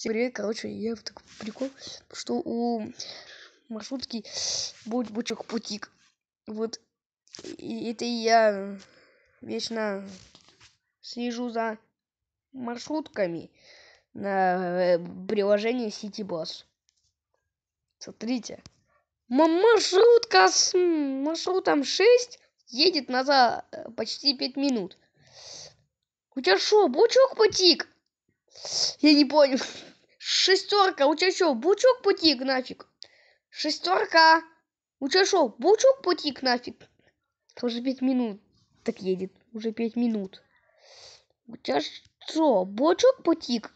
Всем привет, короче, я в такой прикол, что у маршрутки будет бучок путик. Вот, и это я вечно слежу за маршрутками на э, приложении City Boss. Смотрите. М маршрутка с маршрутом 6 едет назад э, почти 5 минут. У тебя что, бучок потик? Я не понял шестерка, у тебя что, бучок путик нафиг? Шестерка, у тебя что, бучок путик нафиг? Уже пять минут так едет, уже пять минут. У тебя что, бучок путик?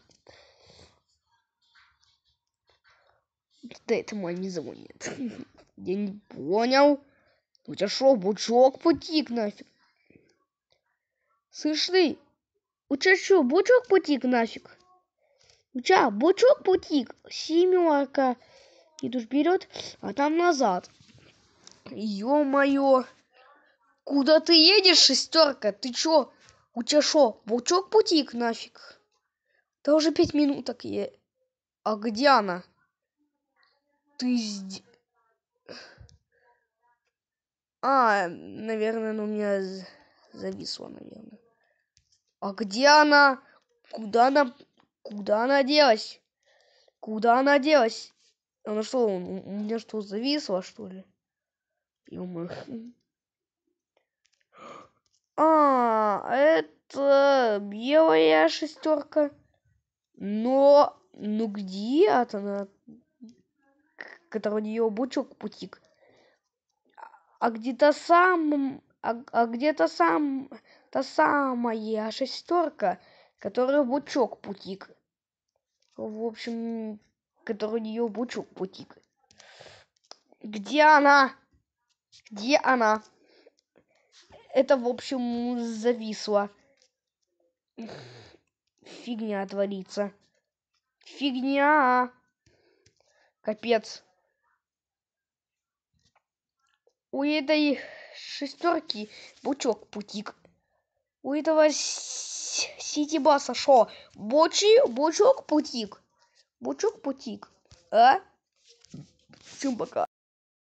Да это мой не звонит. Я не понял. У тебя что, бучок путик нафиг? Слышь ты, у тебя что, бучок путик нафиг? У тебя бычок бутик, семерка. Иду вперед, а там назад. Ё-моё. Куда ты едешь, шестерка? Ты чё? У тебя шо, бычок бутик нафиг? Да уже пять минуток е... А где она? Ты здесь... А, наверное, она у меня зависла, наверное. А где она? Куда она Куда она делась? Куда она делась? Она что, у меня что, зависла, что ли? ё А, это белая шестерка. Но, ну где это она? Которая у нее бучок путик. А где-то сам, а, а где-то сам, та самая шестерка, которая бучок путик в общем, который у нее бучу путик. Где она? Где она? Это, в общем, зависло. Фигня творится. Фигня. Капец. У этой шестерки пучок путик. У этого Блять, сити баса, шо? Бочи, бочок путик. Бочок путик. А? Всем пока.